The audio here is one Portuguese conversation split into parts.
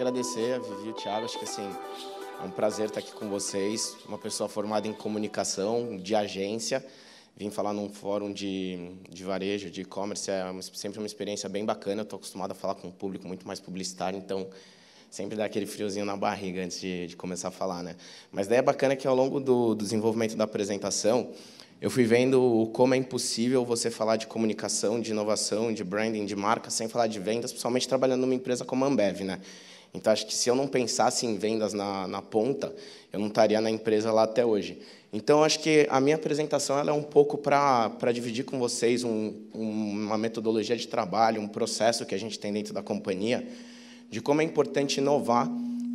agradecer a Vivi e o Thiago, acho que assim, é um prazer estar aqui com vocês, uma pessoa formada em comunicação, de agência, vim falar num fórum de, de varejo, de e-commerce, é uma, sempre uma experiência bem bacana, estou acostumado a falar com um público muito mais publicitário, então sempre dá aquele friozinho na barriga antes de, de começar a falar, né? Mas daí é bacana que ao longo do, do desenvolvimento da apresentação, eu fui vendo como é impossível você falar de comunicação, de inovação, de branding, de marca, sem falar de vendas, principalmente trabalhando numa empresa como a Ambev, né? Então, acho que se eu não pensasse em vendas na, na ponta, eu não estaria na empresa lá até hoje. Então, acho que a minha apresentação ela é um pouco para dividir com vocês um, uma metodologia de trabalho, um processo que a gente tem dentro da companhia, de como é importante inovar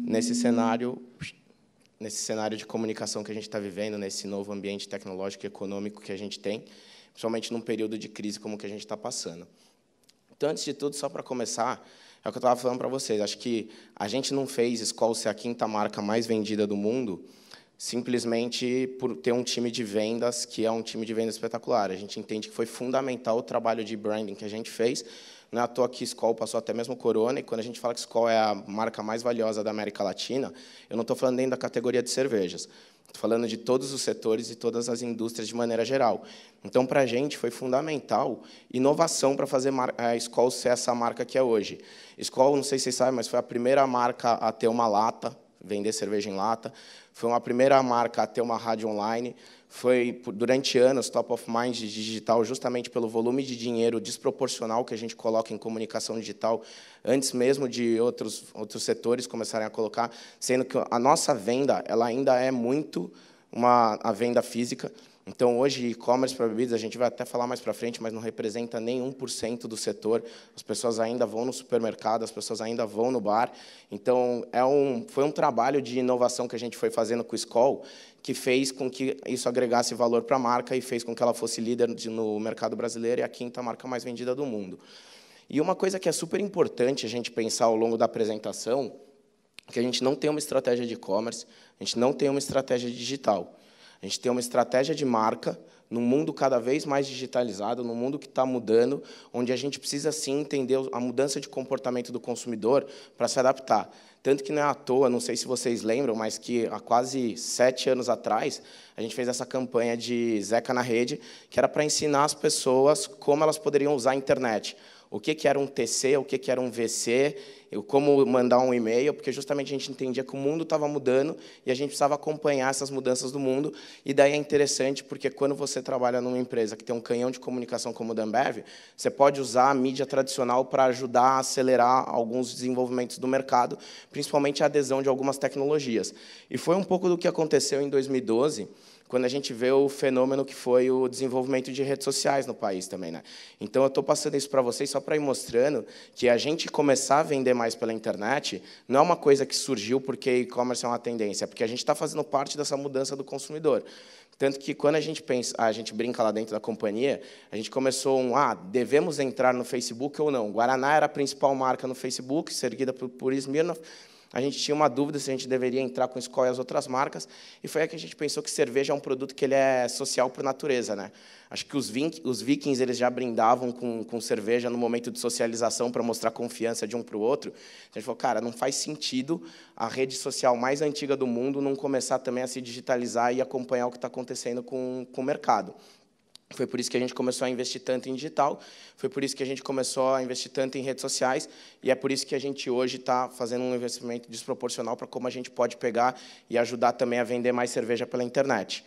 nesse cenário nesse cenário de comunicação que a gente está vivendo, nesse novo ambiente tecnológico e econômico que a gente tem, principalmente num período de crise como que a gente está passando. Então, antes de tudo, só para começar, é o que eu estava falando para vocês. Acho que a gente não fez Skol ser a quinta marca mais vendida do mundo simplesmente por ter um time de vendas que é um time de vendas espetacular. A gente entende que foi fundamental o trabalho de branding que a gente fez. Não é à toa que Skol passou até mesmo Corona, e quando a gente fala que Skol é a marca mais valiosa da América Latina, eu não estou falando nem da categoria de cervejas. Estou falando de todos os setores e todas as indústrias de maneira geral. Então, para a gente foi fundamental inovação para fazer a Skol ser essa marca que é hoje. Skol, não sei se vocês sabem, mas foi a primeira marca a ter uma lata, vender cerveja em lata. Foi uma primeira marca a ter uma rádio online foi durante anos top of mind de digital, justamente pelo volume de dinheiro desproporcional que a gente coloca em comunicação digital, antes mesmo de outros, outros setores começarem a colocar, sendo que a nossa venda ela ainda é muito uma, a venda física. Então, hoje, e-commerce para bebidas, a gente vai até falar mais para frente, mas não representa nem 1% do setor. As pessoas ainda vão no supermercado, as pessoas ainda vão no bar. Então, é um, foi um trabalho de inovação que a gente foi fazendo com o Skoll, que fez com que isso agregasse valor para a marca e fez com que ela fosse líder no mercado brasileiro e a quinta marca mais vendida do mundo. E uma coisa que é super importante a gente pensar ao longo da apresentação, que a gente não tem uma estratégia de e-commerce, a gente não tem uma estratégia digital. A gente tem uma estratégia de marca num mundo cada vez mais digitalizado, num mundo que está mudando, onde a gente precisa sim entender a mudança de comportamento do consumidor para se adaptar. Tanto que não é à toa, não sei se vocês lembram, mas que há quase sete anos atrás a gente fez essa campanha de Zeca na Rede, que era para ensinar as pessoas como elas poderiam usar a internet o que, era um TC, o que, era um VC, como mandar um e-mail, porque justamente a gente entendia que o mundo estava mudando e a gente precisava acompanhar essas mudanças do mundo. E daí é interessante, porque quando você trabalha numa empresa que tem um canhão de comunicação como o Dambev, você pode usar a mídia tradicional para ajudar a acelerar alguns desenvolvimentos do mercado, principalmente a adesão de algumas tecnologias. E foi um pouco do que aconteceu em 2012 quando a gente vê o fenômeno que foi o desenvolvimento de redes sociais no país também. Né? Então, eu estou passando isso para vocês só para ir mostrando que a gente começar a vender mais pela internet não é uma coisa que surgiu porque e-commerce é uma tendência, é porque a gente está fazendo parte dessa mudança do consumidor. Tanto que quando a gente pensa, a gente brinca lá dentro da companhia, a gente começou um, ah, devemos entrar no Facebook ou não? Guaraná era a principal marca no Facebook, seguida por, por Smirnoff a gente tinha uma dúvida se a gente deveria entrar com Skol e as outras marcas, e foi aí que a gente pensou que cerveja é um produto que ele é social por natureza, né? Acho que os, vikings eles já brindavam com, com cerveja no momento de socialização para mostrar confiança de um para o outro. A gente falou, cara, não faz sentido a rede social mais antiga do mundo não começar também a se digitalizar e acompanhar o que está acontecendo com, com o mercado. Foi por isso que a gente começou a investir tanto em digital, foi por isso que a gente começou a investir tanto em redes sociais, e é por isso que a gente hoje está fazendo um investimento desproporcional para como a gente pode pegar e ajudar também a vender mais cerveja pela internet.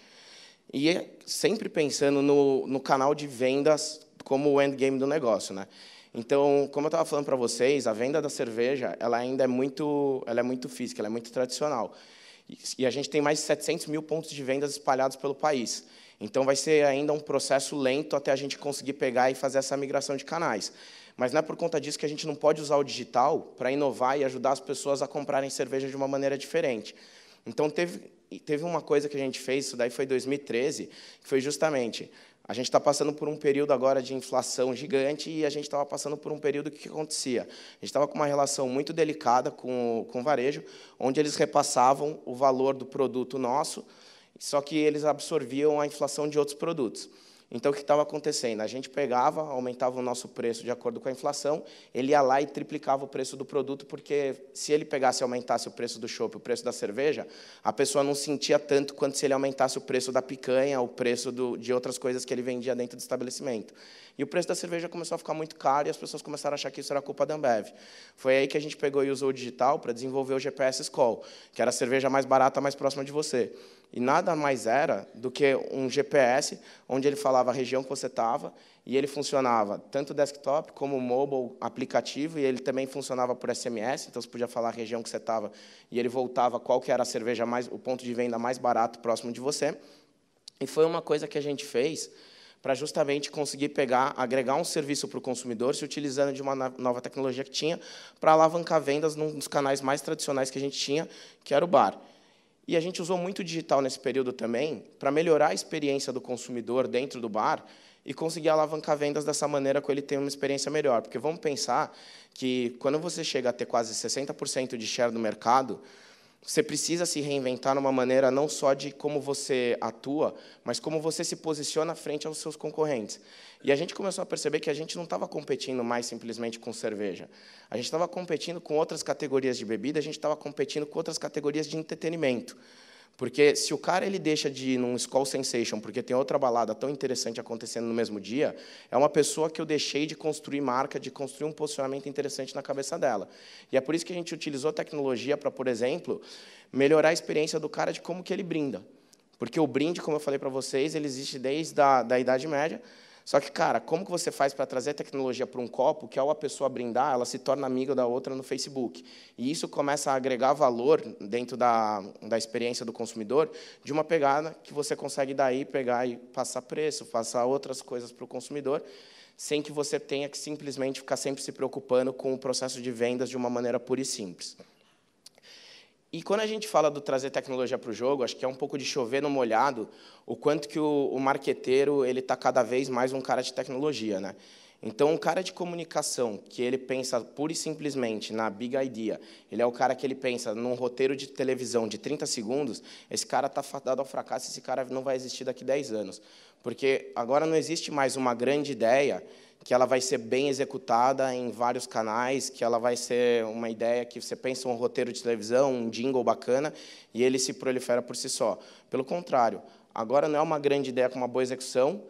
E é sempre pensando no, no canal de vendas como o endgame do negócio. Né? Então, como eu estava falando para vocês, a venda da cerveja ela ainda é muito, ela é muito física, ela é muito tradicional e a gente tem mais de 700 mil pontos de vendas espalhados pelo país. Então, vai ser ainda um processo lento até a gente conseguir pegar e fazer essa migração de canais. Mas não é por conta disso que a gente não pode usar o digital para inovar e ajudar as pessoas a comprarem cerveja de uma maneira diferente. Então, teve, teve uma coisa que a gente fez, isso daí foi 2013, que foi justamente a gente está passando por um período agora de inflação gigante e a gente estava passando por um período que, que acontecia? A gente estava com uma relação muito delicada com, com o varejo, onde eles repassavam o valor do produto nosso, só que eles absorviam a inflação de outros produtos. Então, o que estava acontecendo? A gente pegava, aumentava o nosso preço de acordo com a inflação, ele ia lá e triplicava o preço do produto, porque se ele pegasse e aumentasse o preço do chopp, o preço da cerveja, a pessoa não sentia tanto quanto se ele aumentasse o preço da picanha, o preço do, de outras coisas que ele vendia dentro do estabelecimento. E o preço da cerveja começou a ficar muito caro e as pessoas começaram a achar que isso era culpa da Ambev. Foi aí que a gente pegou e usou o digital para desenvolver o GPS Call, que era a cerveja mais barata, mais próxima de você. E nada mais era do que um GPS, onde ele falava a região que você estava, e ele funcionava tanto desktop como mobile aplicativo, e ele também funcionava por SMS, então você podia falar a região que você estava, e ele voltava qual que era a cerveja mais, o ponto de venda mais barato próximo de você. E foi uma coisa que a gente fez para justamente conseguir pegar, agregar um serviço para o consumidor, se utilizando de uma nova tecnologia que tinha, para alavancar vendas num dos canais mais tradicionais que a gente tinha, que era o bar. E a gente usou muito digital nesse período também para melhorar a experiência do consumidor dentro do bar e conseguir alavancar vendas dessa maneira com ele ter uma experiência melhor. Porque vamos pensar que quando você chega a ter quase 60% de share do mercado, você precisa se reinventar numa maneira não só de como você atua, mas como você se posiciona frente aos seus concorrentes. E a gente começou a perceber que a gente não estava competindo mais simplesmente com cerveja. A gente estava competindo com outras categorias de bebida, a gente estava competindo com outras categorias de entretenimento. Porque se o cara ele deixa de ir num school Sensation porque tem outra balada tão interessante acontecendo no mesmo dia, é uma pessoa que eu deixei de construir marca, de construir um posicionamento interessante na cabeça dela. E é por isso que a gente utilizou tecnologia para, por exemplo, melhorar a experiência do cara de como que ele brinda. Porque o brinde, como eu falei para vocês, ele existe desde a da Idade Média, só que, cara, como que você faz para trazer tecnologia para um copo que, ao a pessoa brindar, ela se torna amiga da outra no Facebook? E isso começa a agregar valor dentro da, da experiência do consumidor de uma pegada que você consegue daí pegar e passar preço, passar outras coisas para o consumidor, sem que você tenha que simplesmente ficar sempre se preocupando com o processo de vendas de uma maneira pura e simples. E quando a gente fala do trazer tecnologia para o jogo, acho que é um pouco de chover no molhado o quanto que o, o marqueteiro ele está cada vez mais um cara de tecnologia, né? Então, um cara de comunicação que ele pensa pura e simplesmente na big idea, ele é o cara que ele pensa num roteiro de televisão de 30 segundos, esse cara está fadado ao fracasso, esse cara não vai existir daqui 10 anos. Porque agora não existe mais uma grande ideia que ela vai ser bem executada em vários canais, que ela vai ser uma ideia que você pensa um roteiro de televisão, um jingle bacana, e ele se prolifera por si só. Pelo contrário, agora não é uma grande ideia com uma boa execução,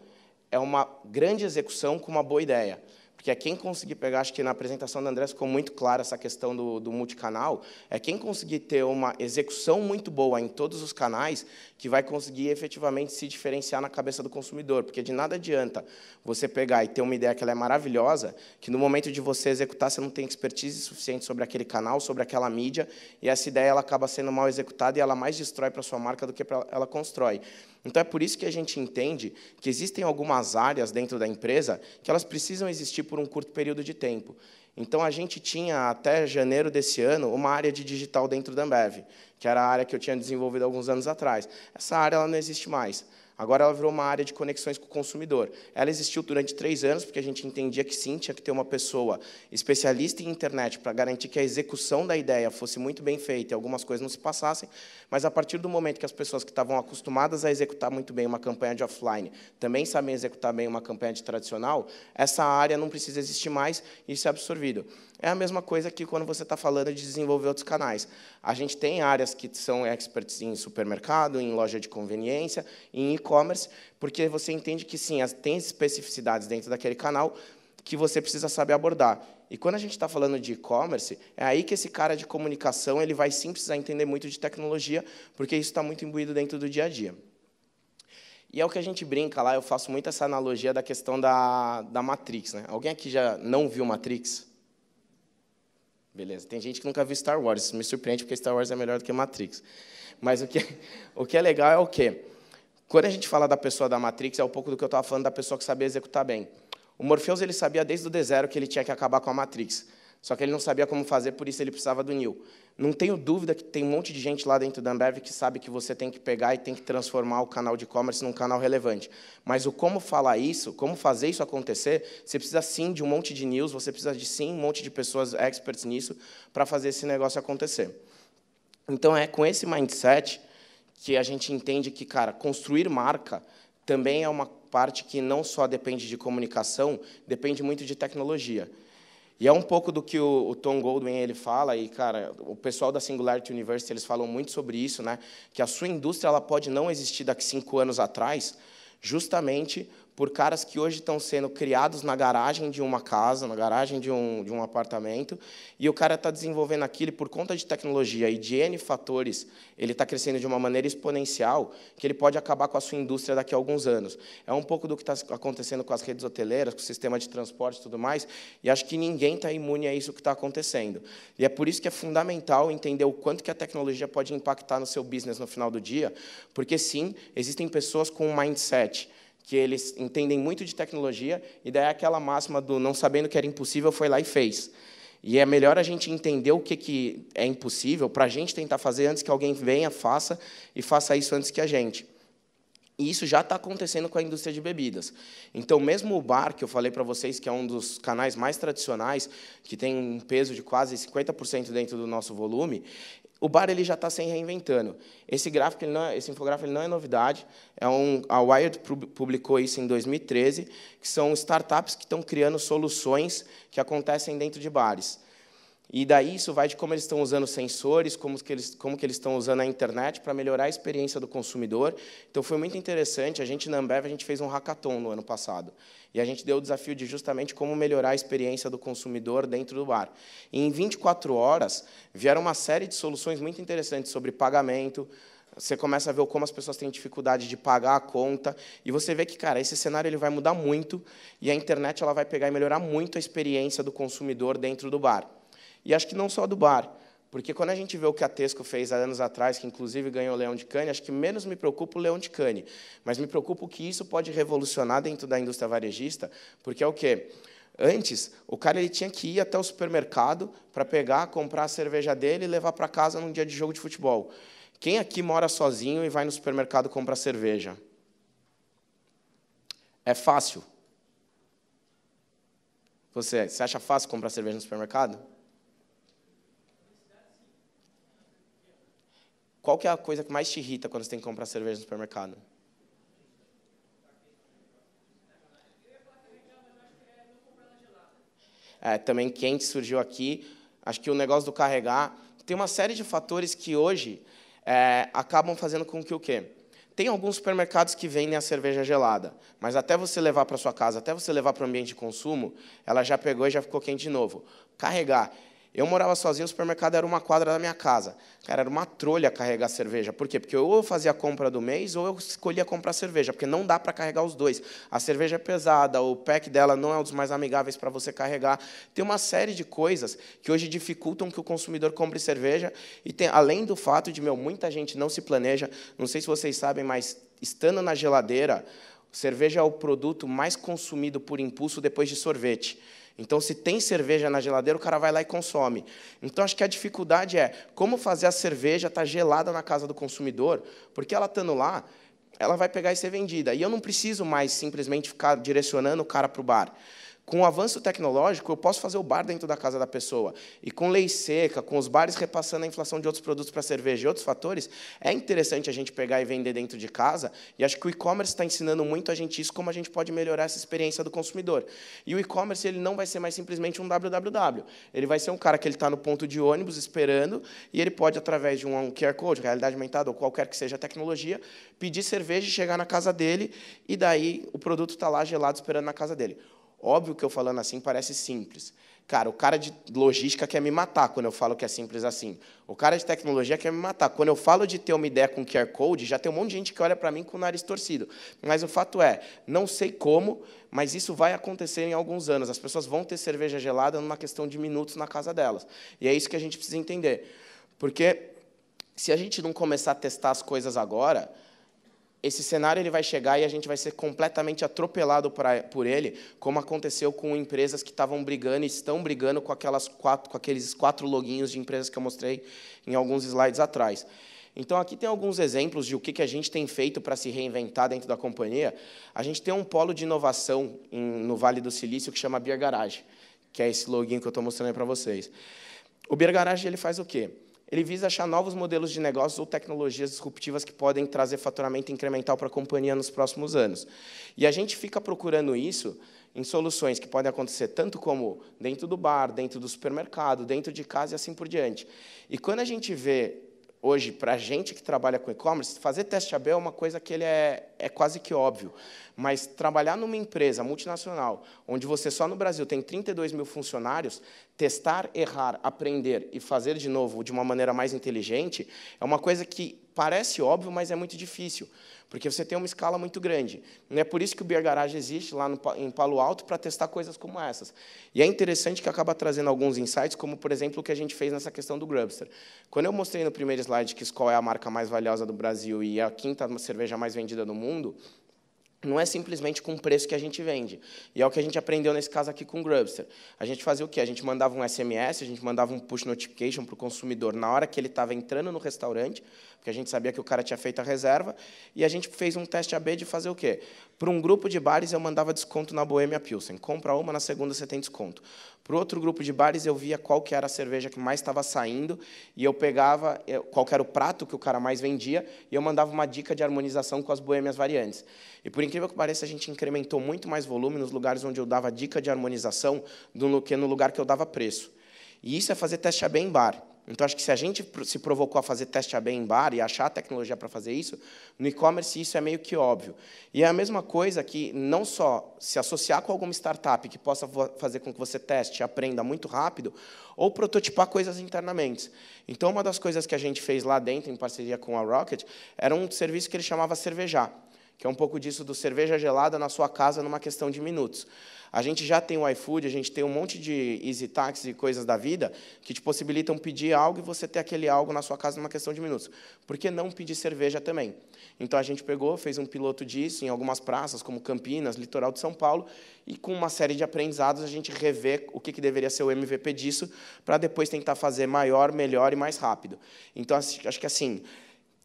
é uma grande execução com uma boa ideia. Porque é quem conseguir pegar, acho que na apresentação do André ficou muito clara essa questão do, do multicanal, é quem conseguir ter uma execução muito boa em todos os canais que vai conseguir efetivamente se diferenciar na cabeça do consumidor. Porque de nada adianta você pegar e ter uma ideia que ela é maravilhosa, que no momento de você executar, você não tem expertise suficiente sobre aquele canal, sobre aquela mídia, e essa ideia ela acaba sendo mal executada e ela mais destrói para a sua marca do que pra, ela constrói. Então é por isso que a gente entende que existem algumas áreas dentro da empresa que elas precisam existir por um curto período de tempo. Então a gente tinha até janeiro desse ano uma área de digital dentro da Ambev que era a área que eu tinha desenvolvido alguns anos atrás. Essa área ela não existe mais. Agora ela virou uma área de conexões com o consumidor. Ela existiu durante três anos, porque a gente entendia que sim, tinha que ter uma pessoa especialista em internet para garantir que a execução da ideia fosse muito bem feita e algumas coisas não se passassem. Mas a partir do momento que as pessoas que estavam acostumadas a executar muito bem uma campanha de offline também sabem executar bem uma campanha de tradicional, essa área não precisa existir mais e isso é absorvido. É a mesma coisa que quando você está falando de desenvolver outros canais. A gente tem áreas que são experts em supermercado, em loja de conveniência, em e-commerce, porque você entende que sim, tem especificidades dentro daquele canal que você precisa saber abordar. E quando a gente está falando de e-commerce, é aí que esse cara de comunicação ele vai sim precisar entender muito de tecnologia, porque isso está muito imbuído dentro do dia a dia. E é o que a gente brinca lá, eu faço muito essa analogia da questão da, da Matrix. Né? Alguém aqui já não viu Matrix? Beleza. Tem gente que nunca viu Star Wars. Isso me surpreende, porque Star Wars é melhor do que Matrix. Mas o que, o que é legal é o quê? Quando a gente fala da pessoa da Matrix, é um pouco do que eu estava falando da pessoa que sabia executar bem. O Morpheus ele sabia desde o D0 que ele tinha que acabar com a Matrix. Só que ele não sabia como fazer, por isso ele precisava do Neil. Não tenho dúvida que tem um monte de gente lá dentro da Ambev que sabe que você tem que pegar e tem que transformar o canal de e-commerce num canal relevante. Mas o como falar isso, como fazer isso acontecer, você precisa sim de um monte de news, você precisa de sim um monte de pessoas experts nisso para fazer esse negócio acontecer. Então é com esse mindset que a gente entende que, cara, construir marca também é uma parte que não só depende de comunicação, depende muito de tecnologia. E é um pouco do que o, Tom Goldwyn ele fala e cara, o pessoal da Singularity University eles falam muito sobre isso, né? Que a sua indústria ela pode não existir daqui cinco anos atrás, justamente por caras que hoje estão sendo criados na garagem de uma casa, na garagem de um, de um apartamento, e o cara está desenvolvendo aquilo por conta de tecnologia e de N fatores, ele está crescendo de uma maneira exponencial que ele pode acabar com a sua indústria daqui a alguns anos. É um pouco do que está acontecendo com as redes hoteleiras, com o sistema de transporte e tudo mais, e acho que ninguém está imune a isso que está acontecendo. E é por isso que é fundamental entender o quanto que a tecnologia pode impactar no seu business no final do dia, porque sim, existem pessoas com um mindset que eles entendem muito de tecnologia, e daí aquela máxima do não sabendo que era impossível foi lá e fez. E é melhor a gente entender o que, que é impossível para a gente tentar fazer antes que alguém venha, faça, e faça isso antes que a gente. E isso já está acontecendo com a indústria de bebidas. Então, mesmo o bar, que eu falei para vocês que é um dos canais mais tradicionais, que tem um peso de quase 50% dentro do nosso volume, o bar ele já está se reinventando. Esse gráfico, não é, esse infográfico, ele não é novidade. É um, a Wired publicou isso em 2013, que são startups que estão criando soluções que acontecem dentro de bares. E daí isso vai de como eles estão usando sensores, como que eles, como que eles estão usando a internet para melhorar a experiência do consumidor. Então foi muito interessante. A gente na Ambev a gente fez um hackathon no ano passado e a gente deu o desafio de justamente como melhorar a experiência do consumidor dentro do bar. E em 24 horas vieram uma série de soluções muito interessantes sobre pagamento, você começa a ver como as pessoas têm dificuldade de pagar a conta e você vê que, cara, esse cenário ele vai mudar muito e a internet ela vai pegar e melhorar muito a experiência do consumidor dentro do bar. E acho que não só do bar, porque quando a gente vê o que a Tesco fez há anos atrás, que inclusive ganhou o Leão de Cane, acho que menos me preocupa o Leão de Cane, mas me preocupa o que isso pode revolucionar dentro da indústria varejista, porque é o quê? Antes, o cara ele tinha que ir até o supermercado para pegar, comprar a cerveja dele e levar para casa num dia de jogo de futebol. Quem aqui mora sozinho e vai no supermercado comprar cerveja? É fácil. Você, você acha fácil comprar cerveja no supermercado? Qual que é a coisa que mais te irrita quando você tem que comprar cerveja no supermercado? É, também quente surgiu aqui. Acho que o negócio do carregar. Tem uma série de fatores que hoje é, acabam fazendo com que o quê? Tem alguns supermercados que vendem a cerveja gelada, mas até você levar para sua casa, até você levar para o ambiente de consumo, ela já pegou e já ficou quente de novo. Carregar. Eu morava sozinho, o supermercado era uma quadra da minha casa. Cara, era uma trolha carregar cerveja. Por quê? Porque ou eu fazia a compra do mês ou eu escolhia comprar cerveja, porque não dá para carregar os dois. A cerveja é pesada, o pack dela não é um dos mais amigáveis para você carregar. Tem uma série de coisas que hoje dificultam que o consumidor compre cerveja. E tem, além do fato de, meu, muita gente não se planeja, não sei se vocês sabem, mas estando na geladeira, cerveja é o produto mais consumido por impulso depois de sorvete. Então, se tem cerveja na geladeira, o cara vai lá e consome. Então, acho que a dificuldade é como fazer a cerveja estar tá gelada na casa do consumidor, porque ela estando lá, ela vai pegar e ser vendida. E eu não preciso mais simplesmente ficar direcionando o cara para o bar. Com o avanço tecnológico, eu posso fazer o bar dentro da casa da pessoa. E com lei seca, com os bares repassando a inflação de outros produtos para cerveja e outros fatores, é interessante a gente pegar e vender dentro de casa. E acho que o e-commerce está ensinando muito a gente isso, como a gente pode melhorar essa experiência do consumidor. E o e-commerce ele não vai ser mais simplesmente um www. Ele vai ser um cara que ele está no ponto de ônibus esperando e ele pode, através de um QR Code, realidade aumentada ou qualquer que seja a tecnologia, pedir cerveja e chegar na casa dele e daí o produto está lá gelado esperando na casa dele. Óbvio que eu falando assim parece simples. Cara, o cara de logística quer me matar quando eu falo que é simples assim. O cara de tecnologia quer me matar. Quando eu falo de ter uma ideia com QR Code, já tem um monte de gente que olha para mim com o nariz torcido. Mas o fato é, não sei como, mas isso vai acontecer em alguns anos. As pessoas vão ter cerveja gelada numa questão de minutos na casa delas. E é isso que a gente precisa entender. Porque se a gente não começar a testar as coisas agora, esse cenário ele vai chegar e a gente vai ser completamente atropelado por ele, como aconteceu com empresas que estavam brigando e estão brigando com, aquelas quatro, com aqueles quatro loginhos de empresas que eu mostrei em alguns slides atrás. Então, aqui tem alguns exemplos de o que a gente tem feito para se reinventar dentro da companhia. A gente tem um polo de inovação no Vale do Silício que chama Beer Garage, que é esse login que eu estou mostrando para vocês. O Beer Garage ele faz o quê? Ele visa achar novos modelos de negócios ou tecnologias disruptivas que podem trazer faturamento incremental para a companhia nos próximos anos. E a gente fica procurando isso em soluções que podem acontecer tanto como dentro do bar, dentro do supermercado, dentro de casa e assim por diante. E quando a gente vê hoje, para a gente que trabalha com e-commerce, fazer teste AB é uma coisa que ele é, é quase que óbvio. Mas trabalhar numa empresa multinacional, onde você só no Brasil tem 32 mil funcionários, testar, errar, aprender e fazer de novo de uma maneira mais inteligente, é uma coisa que Parece óbvio, mas é muito difícil, porque você tem uma escala muito grande. Não é por isso que o Beer Garage existe lá no, em Palo Alto para testar coisas como essas. E é interessante que acaba trazendo alguns insights, como por exemplo o que a gente fez nessa questão do Grubster. Quando eu mostrei no primeiro slide que Skol é a marca mais valiosa do Brasil e a quinta cerveja mais vendida do mundo, não é simplesmente com o preço que a gente vende. E é o que a gente aprendeu nesse caso aqui com o Grubster. A gente fazia o quê? A gente mandava um SMS, a gente mandava um push notification para o consumidor na hora que ele estava entrando no restaurante, porque a gente sabia que o cara tinha feito a reserva, e a gente fez um teste AB de fazer o quê? Para um grupo de bares, eu mandava desconto na Boêmia Pilsen. Compra uma, na segunda você tem desconto. Para outro grupo de bares, eu via qual que era a cerveja que mais estava saindo, e eu pegava eh, qual que era o prato que o cara mais vendia, e eu mandava uma dica de harmonização com as Boêmias variantes. E por incrível que pareça, a gente incrementou muito mais volume nos lugares onde eu dava dica de harmonização do que no lugar que eu dava preço. E isso é fazer teste AB em bar. Então, acho que se a gente se provocou a fazer teste a b em bar e achar a tecnologia para fazer isso, no e-commerce isso é meio que óbvio. E é a mesma coisa que não só se associar com alguma startup que possa fazer com que você teste e aprenda muito rápido, ou prototipar coisas internamente. Então, uma das coisas que a gente fez lá dentro, em parceria com a Rocket, era um serviço que ele chamava Cervejar que é um pouco disso do cerveja gelada na sua casa numa questão de minutos. A gente já tem o iFood, a gente tem um monte de easy taxi e coisas da vida que te possibilitam pedir algo e você ter aquele algo na sua casa numa questão de minutos. Por que não pedir cerveja também? Então a gente pegou, fez um piloto disso em algumas praças, como Campinas, litoral de São Paulo, e com uma série de aprendizados a gente revê o que, que deveria ser o MVP disso para depois tentar fazer maior, melhor e mais rápido. Então acho que assim,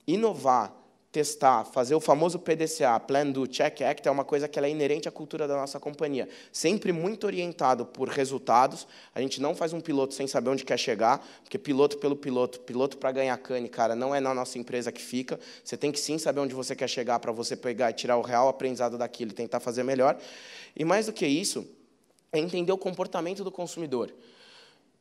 inovar testar, fazer o famoso PDCA, Plan Do Check Act, é uma coisa que é inerente à cultura da nossa companhia. Sempre muito orientado por resultados. A gente não faz um piloto sem saber onde quer chegar, porque piloto pelo piloto, piloto para ganhar cane, cara, não é na nossa empresa que fica. Você tem que sim saber onde você quer chegar para você pegar e tirar o real aprendizado daquilo e tentar fazer melhor. E mais do que isso, é entender o comportamento do consumidor.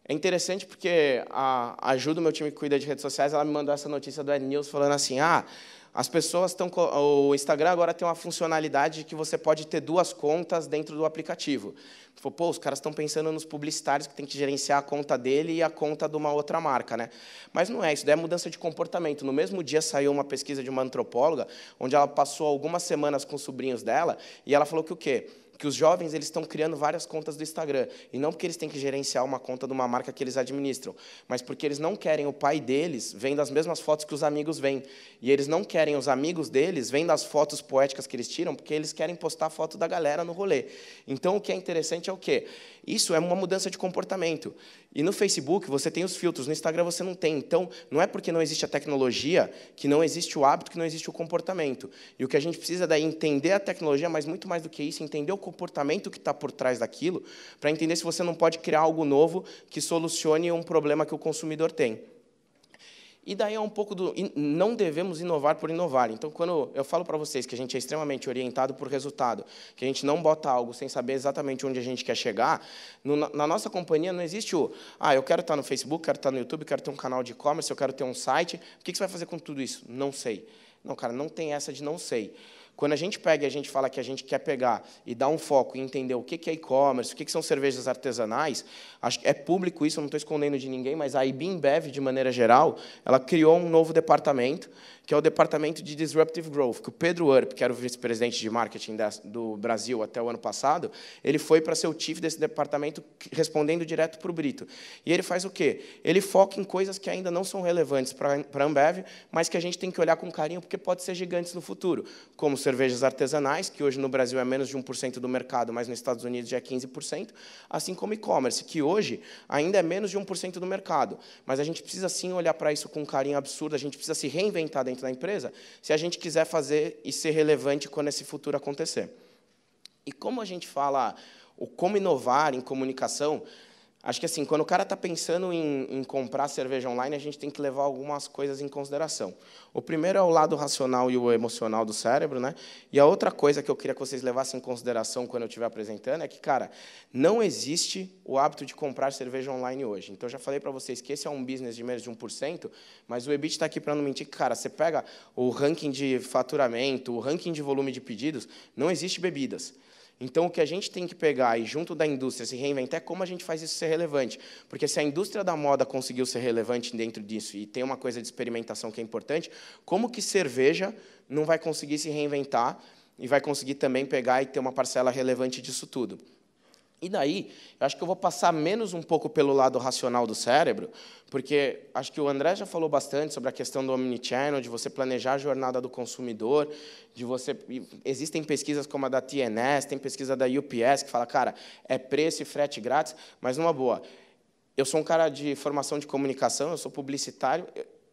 É interessante porque a ajuda o meu time que cuida de redes sociais, ela me mandou essa notícia do Ed News falando assim: "Ah, as pessoas estão. O Instagram agora tem uma funcionalidade que você pode ter duas contas dentro do aplicativo. Falou, tipo, pô, os caras estão pensando nos publicitários que tem que gerenciar a conta dele e a conta de uma outra marca, né? Mas não é, isso daí é mudança de comportamento. No mesmo dia saiu uma pesquisa de uma antropóloga, onde ela passou algumas semanas com os sobrinhos dela, e ela falou que o quê? Porque os jovens eles estão criando várias contas do Instagram. E não porque eles têm que gerenciar uma conta de uma marca que eles administram, mas porque eles não querem o pai deles vendo as mesmas fotos que os amigos vêm E eles não querem os amigos deles vendo as fotos poéticas que eles tiram, porque eles querem postar foto da galera no rolê. Então o que é interessante é o quê? Isso é uma mudança de comportamento. E no Facebook você tem os filtros, no Instagram você não tem. Então, não é porque não existe a tecnologia que não existe o hábito, que não existe o comportamento. E o que a gente precisa daí é entender a tecnologia, mas muito mais do que isso, entender o comportamento comportamento que está por trás daquilo, para entender se você não pode criar algo novo que solucione um problema que o consumidor tem. E daí é um pouco do. Não devemos inovar por inovar. Então, quando eu falo para vocês que a gente é extremamente orientado por resultado, que a gente não bota algo sem saber exatamente onde a gente quer chegar, no, na nossa companhia não existe o. Ah, eu quero estar tá no Facebook, quero estar tá no YouTube, quero ter um canal de e-commerce, eu quero ter um site. O que você vai fazer com tudo isso? Não sei. Não, cara, não tem essa de não sei. Quando a gente pega e a gente fala que a gente quer pegar e dar um foco e entender o que é e-commerce, o que são cervejas artesanais, acho que é público isso, eu não estou escondendo de ninguém, mas a IBIMBEV, de maneira geral, ela criou um novo departamento que é o departamento de Disruptive Growth, que o Pedro Urp, que era o vice-presidente de marketing do Brasil até o ano passado, ele foi para ser o chief desse departamento, respondendo direto para o Brito. E ele faz o quê? Ele foca em coisas que ainda não são relevantes para a Ambev, mas que a gente tem que olhar com carinho, porque pode ser gigantes no futuro, como cervejas artesanais, que hoje no Brasil é menos de 1% do mercado, mas nos Estados Unidos já é 15%, assim como e-commerce, que hoje ainda é menos de 1% do mercado. Mas a gente precisa sim olhar para isso com um carinho absurdo, a gente precisa se reinventar dentro dentro da empresa, se a gente quiser fazer e ser relevante quando esse futuro acontecer. E como a gente fala o como inovar em comunicação, Acho que assim, quando o cara está pensando em, em, comprar cerveja online, a gente tem que levar algumas coisas em consideração. O primeiro é o lado racional e o emocional do cérebro, né? E a outra coisa que eu queria que vocês levassem em consideração quando eu estiver apresentando é que, cara, não existe o hábito de comprar cerveja online hoje. Então, já falei para vocês que esse é um business de menos de 1%, mas o EBIT está aqui para não mentir que, cara, você pega o ranking de faturamento, o ranking de volume de pedidos, não existe bebidas. Então, o que a gente tem que pegar e, junto da indústria, se reinventar é como a gente faz isso ser relevante. Porque se a indústria da moda conseguiu ser relevante dentro disso e tem uma coisa de experimentação que é importante, como que cerveja não vai conseguir se reinventar e vai conseguir também pegar e ter uma parcela relevante disso tudo? E daí, eu acho que eu vou passar menos um pouco pelo lado racional do cérebro, porque acho que o André já falou bastante sobre a questão do omnichannel, de você planejar a jornada do consumidor, de você existem pesquisas como a da TNS, tem pesquisa da UPS que fala, cara, é preço e frete grátis, mas numa boa. Eu sou um cara de formação de comunicação, eu sou publicitário,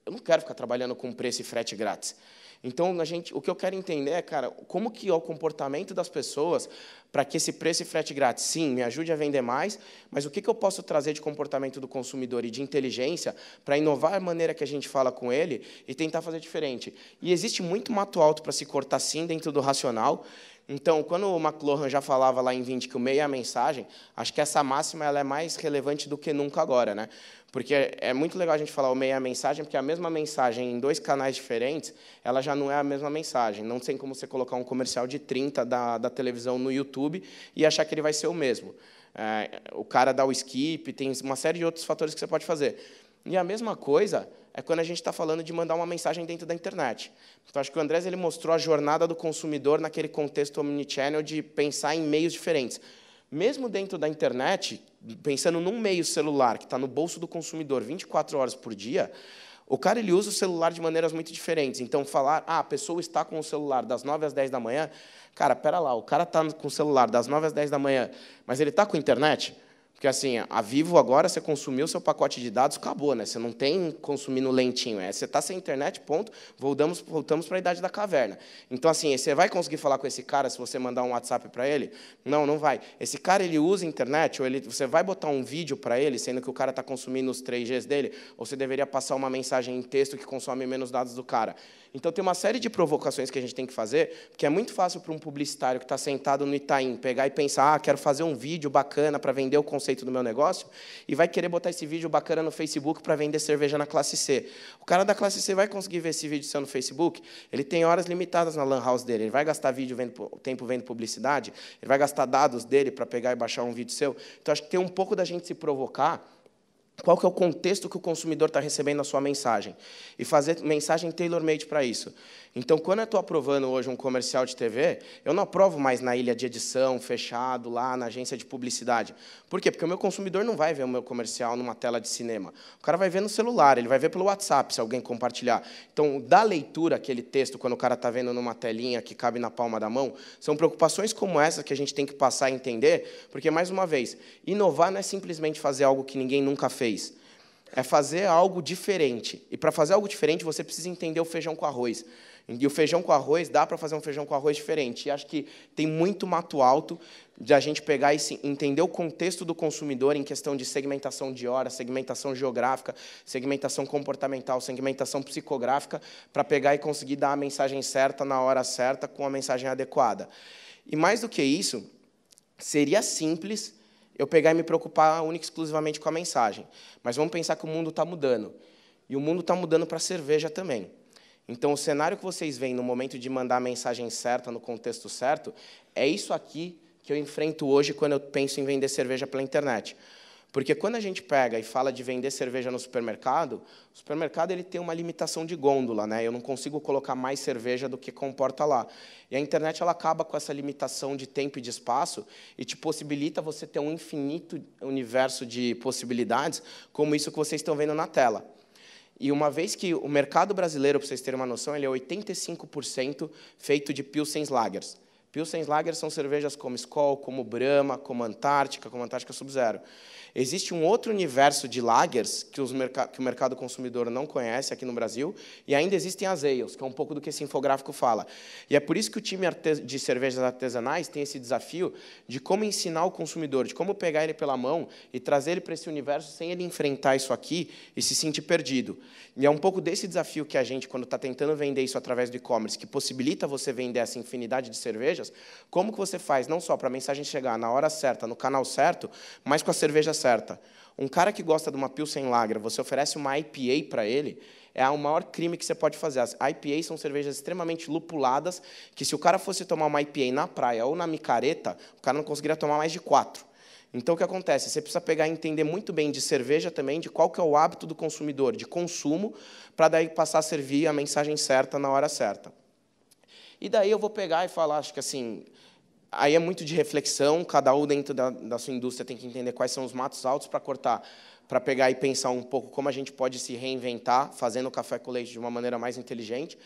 eu não quero ficar trabalhando com preço e frete grátis. Então, a gente, o que eu quero entender é, cara, como que é o comportamento das pessoas para que esse preço e frete grátis, sim, me ajude a vender mais, mas o que, que eu posso trazer de comportamento do consumidor e de inteligência para inovar a maneira que a gente fala com ele e tentar fazer diferente. E existe muito mato alto para se cortar, sim, dentro do racional. Então, quando o McLuhan já falava lá em 20 que o meio é a mensagem, acho que essa máxima ela é mais relevante do que nunca agora, né? Porque é, muito legal a gente falar o meio a mensagem, porque a mesma mensagem em dois canais diferentes, ela já não é a mesma mensagem. Não tem como você colocar um comercial de 30 da, da televisão no YouTube e achar que ele vai ser o mesmo. É, o cara dá o skip, tem uma série de outros fatores que você pode fazer. E a mesma coisa é quando a gente está falando de mandar uma mensagem dentro da internet. Então, acho que o Andrés ele mostrou a jornada do consumidor naquele contexto omnichannel de pensar em meios diferentes mesmo dentro da internet, pensando num meio celular que está no bolso do consumidor 24 horas por dia, o cara ele usa o celular de maneiras muito diferentes. Então, falar, ah, a pessoa está com o celular das 9 às 10 da manhã, cara, pera lá, o cara está com o celular das 9 às 10 da manhã, mas ele está com internet? Porque assim, a Vivo agora você consumiu seu pacote de dados, acabou, né? Você não tem consumindo lentinho, é. Você está sem internet, ponto. Voltamos, voltamos para a idade da caverna. Então assim, você vai conseguir falar com esse cara se você mandar um WhatsApp para ele? Não, não vai. Esse cara ele usa internet ou ele, você vai botar um vídeo para ele, sendo que o cara está consumindo os 3Gs dele, ou você deveria passar uma mensagem em texto que consome menos dados do cara. Então tem uma série de provocações que a gente tem que fazer, porque é muito fácil para um publicitário que está sentado no Itaim pegar e pensar, ah, quero fazer um vídeo bacana para vender o conceito conceito do meu negócio e vai querer botar esse vídeo bacana no Facebook para vender cerveja na classe C. O cara da classe C vai conseguir ver esse vídeo seu no Facebook? Ele tem horas limitadas na lan house dele. Ele vai gastar vídeo vendo, tempo vendo publicidade? Ele vai gastar dados dele para pegar e baixar um vídeo seu? Então, acho que tem um pouco da gente se provocar qual que é o contexto que o consumidor está recebendo a sua mensagem e fazer mensagem tailor-made para isso. Então, quando eu estou aprovando hoje um comercial de TV, eu não aprovo mais na ilha de edição, fechado, lá na agência de publicidade. Por quê? Porque o meu consumidor não vai ver o meu comercial numa tela de cinema. O cara vai ver no celular, ele vai ver pelo WhatsApp, se alguém compartilhar. Então, da leitura aquele texto, quando o cara está vendo numa telinha que cabe na palma da mão, são preocupações como essa que a gente tem que passar a entender, porque, mais uma vez, inovar não é simplesmente fazer algo que ninguém nunca fez. É fazer algo diferente. E para fazer algo diferente, você precisa entender o feijão com arroz. E o feijão com arroz, dá para fazer um feijão com arroz diferente. E acho que tem muito mato alto de a gente pegar e entender o contexto do consumidor em questão de segmentação de hora, segmentação geográfica, segmentação comportamental, segmentação psicográfica, para pegar e conseguir dar a mensagem certa na hora certa com a mensagem adequada. E mais do que isso, seria simples eu pegar e me preocupar única e exclusivamente com a mensagem. Mas vamos pensar que o mundo está mudando. E o mundo está mudando para a cerveja também. Então, o cenário que vocês veem no momento de mandar a mensagem certa, no contexto certo, é isso aqui que eu enfrento hoje quando eu penso em vender cerveja pela internet. Porque quando a gente pega e fala de vender cerveja no supermercado, o supermercado ele tem uma limitação de gôndola, né? Eu não consigo colocar mais cerveja do que comporta lá. E a internet ela acaba com essa limitação de tempo e de espaço e te possibilita você ter um infinito universo de possibilidades, como isso que vocês estão vendo na tela. E uma vez que o mercado brasileiro, para vocês terem uma noção, ele é 85% feito de pilsen Lagers. Pilsen Lagers são cervejas como Skol, como Brahma, como Antártica, como Antártica Sub-Zero. Existe um outro universo de lagers que, que, o mercado consumidor não conhece aqui no Brasil, e ainda existem as ales, que é um pouco do que esse infográfico fala. E é por isso que o time de cervejas artesanais tem esse desafio de como ensinar o consumidor, de como pegar ele pela mão e trazer ele para esse universo sem ele enfrentar isso aqui e se sentir perdido. E é um pouco desse desafio que a gente, quando está tentando vender isso através do e-commerce, que possibilita você vender essa infinidade de cervejas, como que você faz não só para a mensagem chegar na hora certa, no canal certo, mas com a cerveja certa. Um cara que gosta de uma Pilsen lagra, você oferece uma IPA para ele, é o maior crime que você pode fazer. As IPAs são cervejas extremamente lupuladas, que se o cara fosse tomar uma IPA na praia ou na micareta, o cara não conseguiria tomar mais de quatro. Então, o que acontece? Você precisa pegar e entender muito bem de cerveja também, de qual que é o hábito do consumidor, de consumo, para daí passar a servir a mensagem certa na hora certa. E daí eu vou pegar e falar, acho que assim, aí é muito de reflexão, cada um dentro da, da sua indústria tem que entender quais são os matos altos para cortar, para pegar e pensar um pouco como a gente pode se reinventar, fazendo o café com leite de uma maneira mais inteligente.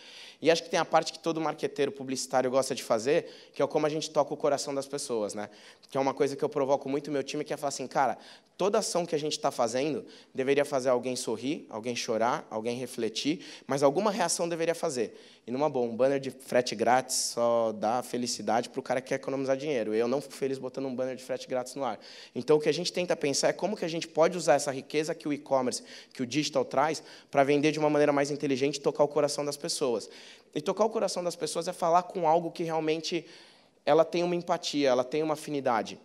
E acho que tem a parte que todo marqueteiro publicitário gosta de fazer, que é como a gente toca o coração das pessoas, né? Que é uma coisa que eu provoco muito meu time, que é falar assim, cara, Toda ação que a gente está fazendo deveria fazer alguém sorrir, alguém chorar, alguém refletir, mas alguma reação deveria fazer. E numa boa, um banner de frete grátis só dá felicidade para o cara que quer economizar dinheiro. Eu não fico feliz botando um banner de frete grátis no ar. Então, o que a gente tenta pensar é como que a gente pode usar essa riqueza que o e-commerce, que o digital traz, para vender de uma maneira mais inteligente e tocar o coração das pessoas. E tocar o coração das pessoas é falar com algo que realmente ela tem uma empatia, ela tem uma afinidade.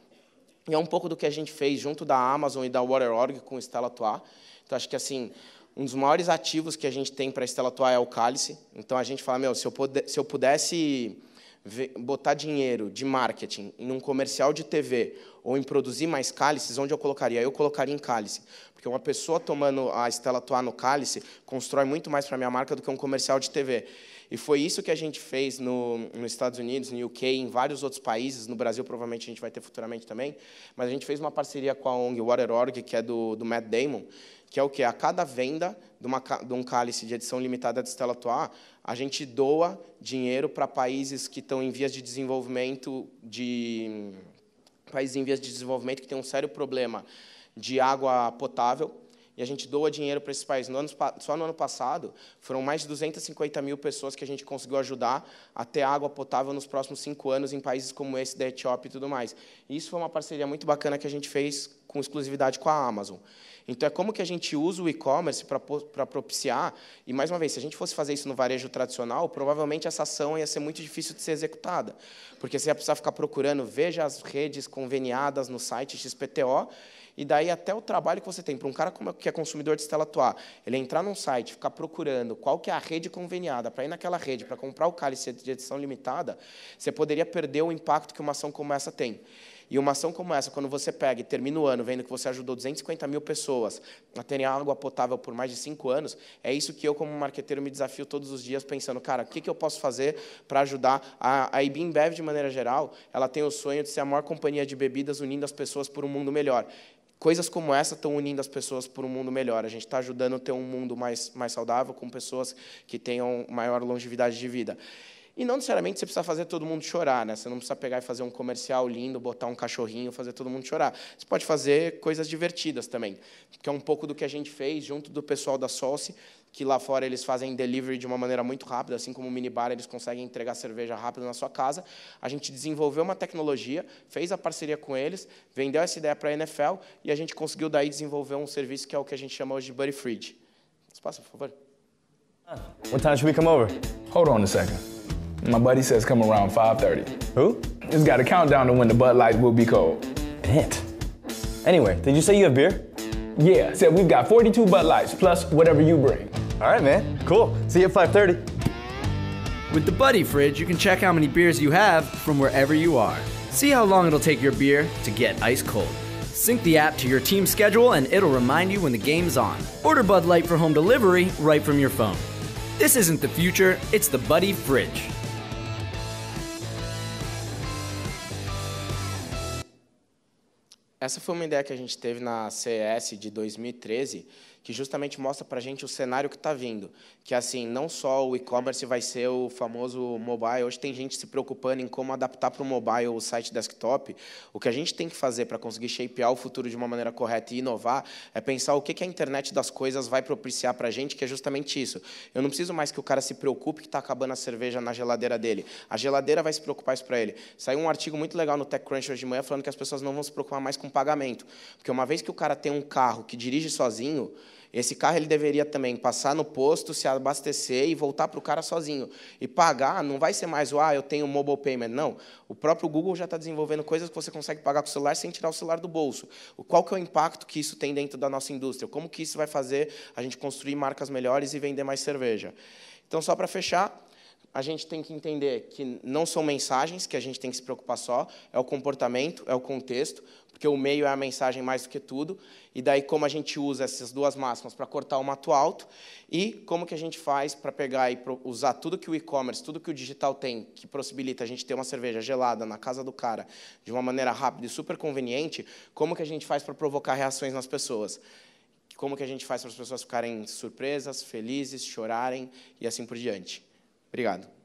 E é um pouco do que a gente fez junto da Amazon e da WaterOrg com Stella Toa. Então, acho que assim, um dos maiores ativos que a gente tem para Stella Toa é o cálice. Então, a gente fala, meu, se eu, puder, se eu pudesse botar dinheiro de marketing em um comercial de TV ou em produzir mais cálices, onde eu colocaria? Eu colocaria em cálice. Porque uma pessoa tomando a Stella Toa no cálice constrói muito mais para a minha marca do que um comercial de TV. E foi isso que a gente fez no, nos Estados Unidos, no UK, em vários outros países. No Brasil, provavelmente, a gente vai ter futuramente também. Mas a gente fez uma parceria com a ONG WaterOrg, que é do, do Matt Damon, que é o quê? A cada venda de, uma, de um cálice de edição limitada de Stella Toa, a gente doa dinheiro para países que estão em vias de desenvolvimento, de países em vias de desenvolvimento que têm um sério problema de água potável, e a gente doa dinheiro para esses países. No ano, só no ano passado, foram mais de 250 mil pessoas que a gente conseguiu ajudar a ter água potável nos próximos cinco anos em países como esse da Etiópia e tudo mais. E isso foi uma parceria muito bacana que a gente fez com exclusividade com a Amazon. Então, é como que a gente usa o e-commerce para propiciar. E, mais uma vez, se a gente fosse fazer isso no varejo tradicional, provavelmente essa ação ia ser muito difícil de ser executada, porque você ia precisar ficar procurando, veja as redes conveniadas no site XPTO, e daí até o trabalho que você tem. Para um cara que é consumidor de Stella Toa, ele entrar num site, ficar procurando qual que é a rede conveniada para ir naquela rede, para comprar o cálice de edição limitada, você poderia perder o impacto que uma ação como essa tem. E uma ação como essa, quando você pega e termina o ano vendo que você ajudou 250 mil pessoas a terem água potável por mais de cinco anos, é isso que eu, como marqueteiro, me desafio todos os dias pensando, cara, o que, que eu posso fazer para ajudar a, a de maneira geral, ela tem o sonho de ser a maior companhia de bebidas unindo as pessoas por um mundo melhor. Coisas como essa estão unindo as pessoas para um mundo melhor. A gente está ajudando a ter um mundo mais, mais saudável, com pessoas que tenham maior longevidade de vida. E não necessariamente você precisa fazer todo mundo chorar, né? Você não precisa pegar e fazer um comercial lindo, botar um cachorrinho, fazer todo mundo chorar. Você pode fazer coisas divertidas também, que é um pouco do que a gente fez junto do pessoal da Solce, que lá fora eles fazem delivery de uma maneira muito rápida, assim como o minibar, eles conseguem entregar cerveja rápido na sua casa. A gente desenvolveu uma tecnologia, fez a parceria com eles, vendeu essa ideia para a NFL e a gente conseguiu daí desenvolver um serviço que é o que a gente chama hoje de Buddy Fridge. Você passa, por favor. What time should we come over? Hold on a second. My buddy says come around 5.30. Who? It's got a countdown to when the Bud Light will be cold. It. Anyway, did you say you have beer? Yeah, said we've got 42 Bud Lights plus whatever you bring. All right, man. Cool. See you at 5.30. With the Buddy Fridge, you can check how many beers you have from wherever you are. See how long it'll take your beer to get ice cold. Sync the app to your team schedule and it'll remind you when the game's on. Order Bud Light for home delivery right from your phone. This isn't the future, it's the Buddy Fridge. Essa foi uma ideia que a gente teve na CS de 2013, que justamente mostra para a gente o cenário que está vindo. Que, assim, não só o e-commerce vai ser o famoso mobile, hoje tem gente se preocupando em como adaptar para o mobile o site desktop. O que a gente tem que fazer para conseguir shapear o futuro de uma maneira correta e inovar é pensar o que, que a internet das coisas vai propiciar para a gente, que é justamente isso. Eu não preciso mais que o cara se preocupe que está acabando a cerveja na geladeira dele. A geladeira vai se preocupar isso para ele. Saiu um artigo muito legal no TechCrunch hoje de manhã falando que as pessoas não vão se preocupar mais com pagamento. Porque uma vez que o cara tem um carro que dirige sozinho, esse carro ele deveria também passar no posto, se abastecer e voltar para o cara sozinho. E pagar não vai ser mais o ah, eu tenho mobile payment. Não. O próprio Google já está desenvolvendo coisas que você consegue pagar com o celular sem tirar o celular do bolso. Qual que é o impacto que isso tem dentro da nossa indústria? Como que isso vai fazer a gente construir marcas melhores e vender mais cerveja? Então, só para fechar, a gente tem que entender que não são mensagens que a gente tem que se preocupar só, é o comportamento, é o contexto, porque o meio é a mensagem mais do que tudo. E daí como a gente usa essas duas máximas para cortar o mato alto e como que a gente faz para pegar e usar tudo que o e-commerce, tudo que o digital tem, que possibilita a gente ter uma cerveja gelada na casa do cara de uma maneira rápida e super conveniente, como que a gente faz para provocar reações nas pessoas? Como que a gente faz para as pessoas ficarem surpresas, felizes, chorarem e assim por diante? Obrigado.